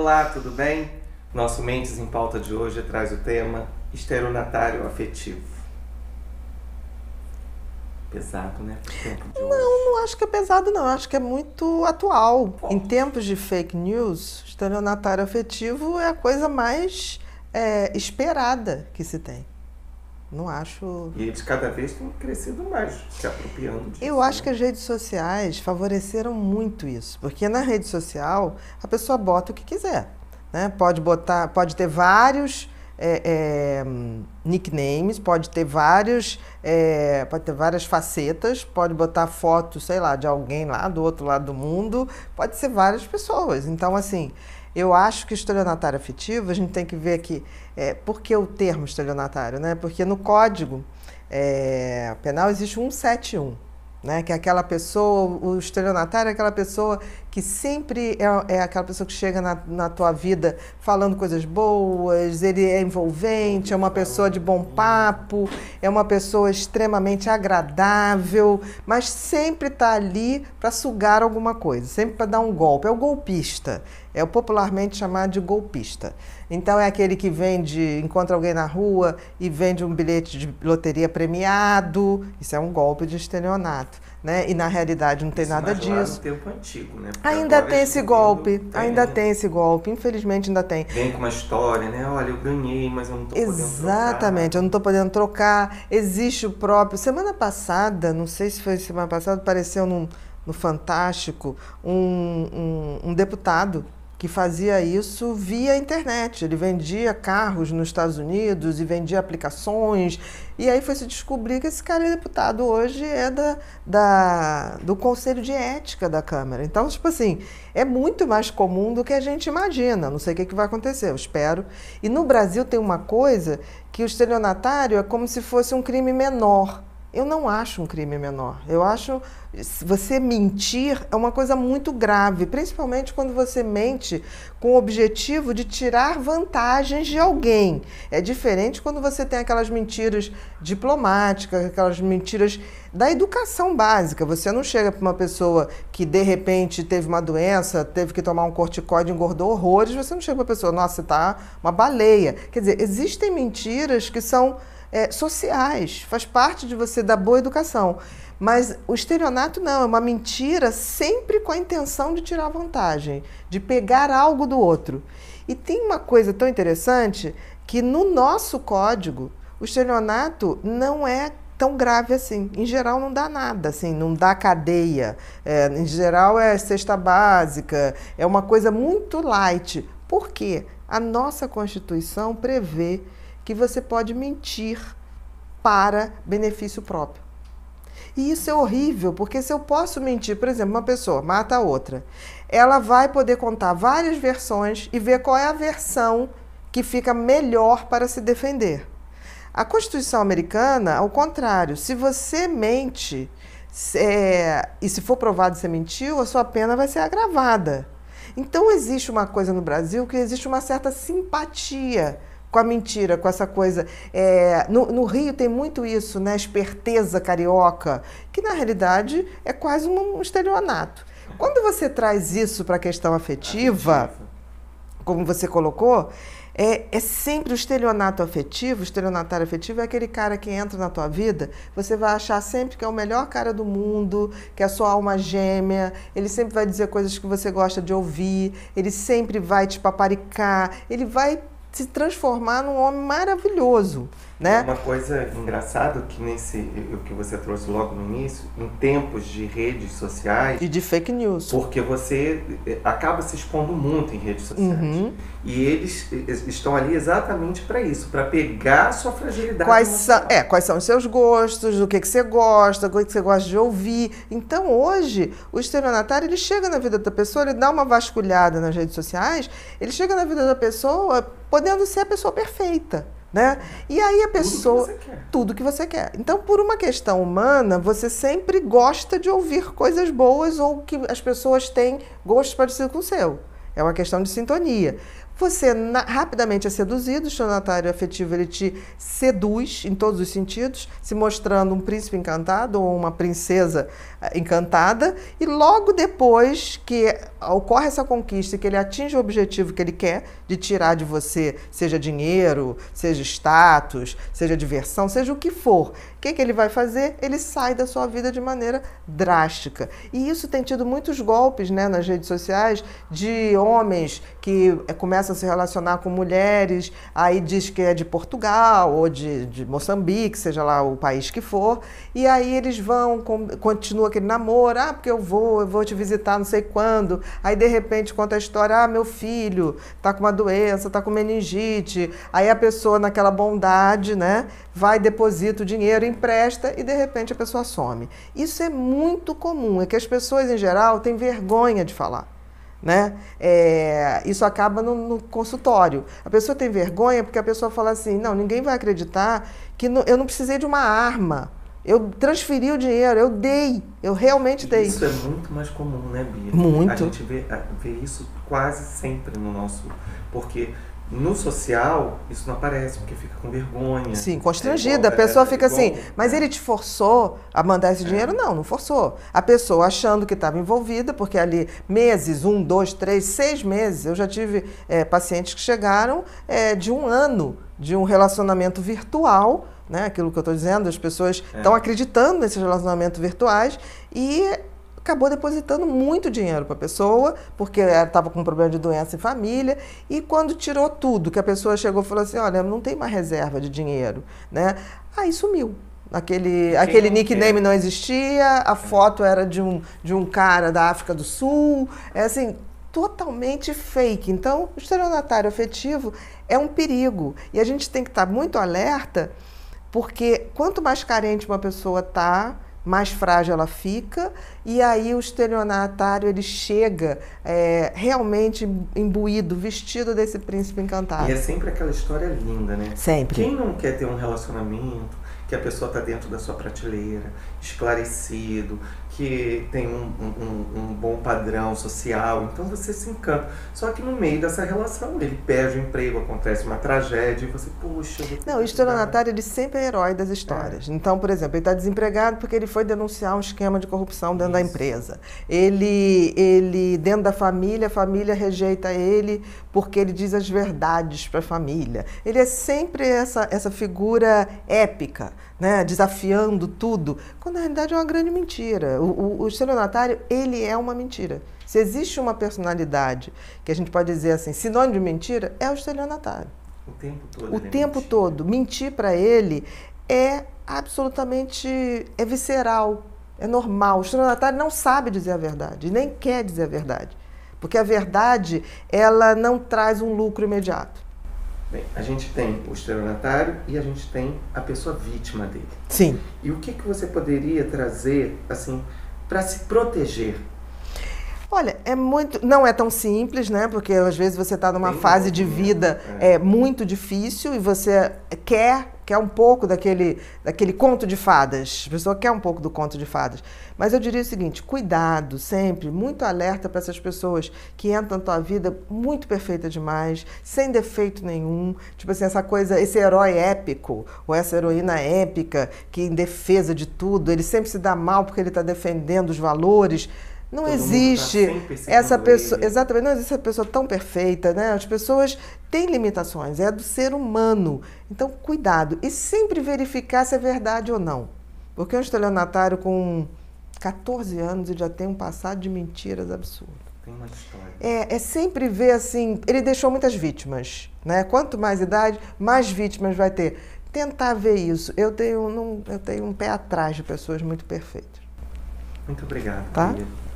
Olá, tudo bem? Nosso Mentes em Pauta de hoje traz o tema Esteronatário Afetivo. Pesado, né? Não, não acho que é pesado, não. Acho que é muito atual. Bom. Em tempos de fake news, esteronatário afetivo é a coisa mais é, esperada que se tem. Não acho. E eles cada vez estão crescendo mais, se apropriando disso. Eu né? acho né? que as redes sociais favoreceram muito isso, porque na rede social a pessoa bota o que quiser. Né? Pode botar, pode ter vários é, é, nicknames, pode ter vários, é, pode ter várias facetas, pode botar fotos, sei lá, de alguém lá do outro lado do mundo, pode ser várias pessoas. Então, assim, eu acho que estelionatário afetivo, a gente tem que ver aqui, é, por que o termo estelionatário, né? Porque no código é, penal existe 171, né? Que é aquela pessoa, o estelionatário é aquela pessoa que sempre é, é, aquela pessoa que chega na, na tua vida falando coisas boas, ele é envolvente, é uma pessoa de bom papo, é uma pessoa extremamente agradável, mas sempre está ali para sugar alguma coisa, sempre para dar um golpe. É o golpista, é o popularmente chamado de golpista. Então é aquele que vende, encontra alguém na rua e vende um bilhete de loteria premiado, isso é um golpe de estelionato né? E na realidade não tem Isso, nada é disso. Lá no tempo antigo, né? Porque ainda tem esse golpe, tem, ainda né? tem esse golpe, infelizmente ainda tem. Vem com uma história, né? Olha, eu ganhei, mas eu não tô Exatamente, eu não tô podendo trocar. Existe o próprio. Semana passada, não sei se foi semana passada, apareceu no no Fantástico um, um, um deputado que fazia isso via internet. Ele vendia carros nos Estados Unidos e vendia aplicações. E aí foi se descobrir que esse cara é deputado hoje é da, da, do Conselho de Ética da Câmara. Então, tipo assim, é muito mais comum do que a gente imagina. Não sei o que, é que vai acontecer, eu espero. E no Brasil tem uma coisa que o estelionatário é como se fosse um crime menor. Eu não acho um crime menor. Eu acho você mentir é uma coisa muito grave, principalmente quando você mente com o objetivo de tirar vantagens de alguém. É diferente quando você tem aquelas mentiras diplomáticas, aquelas mentiras da educação básica. Você não chega para uma pessoa que de repente teve uma doença, teve que tomar um corticóide, engordou horrores, você não chega para uma pessoa, nossa, tá uma baleia. Quer dizer, existem mentiras que são é, sociais, faz parte de você da boa educação. Mas o estelionato não, é uma mentira sempre com a intenção de tirar vantagem, de pegar algo do outro. E tem uma coisa tão interessante que no nosso código, o estelionato não é tão grave assim. Em geral, não dá nada, assim, não dá cadeia. É, em geral, é cesta básica, é uma coisa muito light. Por quê? A nossa Constituição prevê que você pode mentir para benefício próprio. E isso é horrível, porque se eu posso mentir, por exemplo, uma pessoa mata a outra, ela vai poder contar várias versões e ver qual é a versão que fica melhor para se defender. A Constituição americana, ao contrário, se você mente é, e se for provado que você mentiu, a sua pena vai ser agravada. Então existe uma coisa no Brasil que existe uma certa simpatia com a mentira, com essa coisa. É, no, no, Rio tem muito isso, né? Esperteza carioca, que na realidade é quase um estelionato. Quando você traz isso para a questão afetiva, como você colocou, é, é, sempre o estelionato afetivo, o estelionatário afetivo é aquele cara que entra na tua vida, você vai achar sempre que é o melhor cara do mundo, que é a sua alma gêmea, ele sempre vai dizer coisas que você gosta de ouvir, ele sempre vai te paparicar, ele vai se transformar num homem maravilhoso. Né? Uma coisa engraçada que nesse o que você trouxe logo no início, em tempos de redes sociais e de fake news, porque você eh, acaba se expondo muito em redes sociais uhum. e eles estão ali exatamente para isso, para pegar a sua fragilidade. Quais são, é, quais são os seus gostos, o que que você gosta, o que você gosta de ouvir. Então hoje o estelionatário ele chega na vida da pessoa, ele dá uma vasculhada nas redes sociais, ele chega na vida da pessoa podendo ser a pessoa perfeita. Né? E aí a pessoa. Tudo que, tudo que você quer. Então, por uma questão humana, você sempre gosta de ouvir coisas boas ou que as pessoas têm gostos parecidos com o seu. É uma questão de sintonia. Você na, rapidamente é seduzido, o estelionatário afetivo ele te seduz em todos os sentidos, se mostrando um príncipe encantado ou uma princesa eh, encantada, e logo depois que ocorre essa conquista, que ele atinge o objetivo que ele quer, de tirar de você, seja dinheiro, seja status, seja diversão, seja o que for, o que, que ele vai fazer? Ele sai da sua vida de maneira drástica. E isso tem tido muitos golpes né, nas redes sociais de homens que eh, começam começa a se relacionar com mulheres, aí diz que é de Portugal ou de, de Moçambique, seja lá o país que for, e aí eles vão, com, continua aquele namoro, ah, porque eu vou, eu vou te visitar não sei quando, aí de repente conta a história, ah, meu filho tá com uma doença, tá com meningite, aí a pessoa naquela bondade, né, vai, deposita o dinheiro, empresta e de repente a pessoa some. Isso é muito comum, é que as pessoas em geral têm vergonha de falar. Né? É, isso acaba no, no, consultório. A pessoa tem vergonha porque a pessoa fala assim: não, ninguém vai acreditar que no, eu não precisei de uma arma. Eu transferi o dinheiro, eu dei, eu realmente dei. Isso é muito mais comum, né, Bia? Muito. A gente vê, vê isso quase sempre no nosso. Porque no social, isso não aparece, porque fica com vergonha. Sim, constrangida. É igual, a pessoa é, é fica assim, mas ele te forçou a mandar esse é. dinheiro? Não, não forçou. A pessoa achando que estava envolvida, porque ali meses, um, dois, três, seis meses, eu já tive é, pacientes que chegaram de um ano de um relacionamento virtual, né? aquilo que eu estou dizendo, as pessoas estão acreditando nesses relacionamentos virtuais e acabou depositando muito dinheiro para a pessoa, porque estava com problema de doença em família, e quando tirou tudo, que a pessoa chegou e falou assim, olha, não tem mais reserva de dinheiro, né? Aí sumiu. Aquele, aquele nickname não existia, a foto era de um, de um cara da África do Sul, é assim, totalmente fake. Então, o estelionatário afetivo é um perigo, e a gente tem que estar tá muito alerta, porque quanto mais carente uma pessoa está, mais frágil ela fica, e aí o estelionatário ele chega é, realmente imbuído, vestido desse príncipe encantado. E é sempre aquela história linda, né? Sempre. Quem não quer ter um relacionamento que a pessoa está dentro da sua prateleira, esclarecido, que tem um, um, um, bom padrão social, então você se encanta. Só que no meio dessa relação, ele perde o emprego, acontece uma tragédia, e você, puxa. Não, o estelionatário ele sempre é herói das histórias. É. Então, por exemplo, ele está desempregado porque ele foi denunciar um esquema de corrupção dentro Isso. da empresa. Ele, ele, dentro da família, a família rejeita ele porque ele diz as verdades para a família. Ele é sempre essa, essa figura épica, né? desafiando tudo, quando na realidade é uma grande mentira. O o, o estelionatário, ele é uma mentira. Se existe uma personalidade que a gente pode dizer assim, sinônimo de mentira, é o estelionatário. O tempo todo. O é tempo mentir. todo. Mentir para ele é absolutamente é visceral, é normal. O estelionatário não sabe dizer a verdade, nem quer dizer a verdade, porque a verdade ela não traz um lucro imediato. Bem, a gente tem o estelionatário e a gente tem a pessoa vítima dele. Sim. E o que, que você poderia trazer, assim, para se proteger Olha, é muito, não é tão simples, né? Porque às vezes você está numa Tem fase de vida é. é. muito difícil e você quer quer um pouco daquele daquele conto de fadas. A pessoa quer um pouco do conto de fadas. Mas eu diria o seguinte: cuidado sempre, muito alerta para essas pessoas que entram na tua vida muito perfeita demais, sem defeito nenhum. Tipo assim, essa coisa, esse herói épico ou essa heroína épica que em defesa de tudo, ele sempre se dá mal porque ele está defendendo os valores. Não Todo tá existe tá essa pessoa, exatamente, não existe essa pessoa tão perfeita, né? As pessoas têm limitações, é do ser humano. Então, cuidado e sempre verificar se é verdade ou não. Porque um estelionatário com 14 anos e já tem um passado de mentiras absurdo. Tem uma história. É, é sempre ver assim, ele deixou muitas vítimas, né? Quanto mais idade, mais vítimas vai ter. Tentar ver isso. Eu tenho, não, eu tenho um pé atrás de pessoas muito perfeitas. Muito obrigado. Tá? Maria.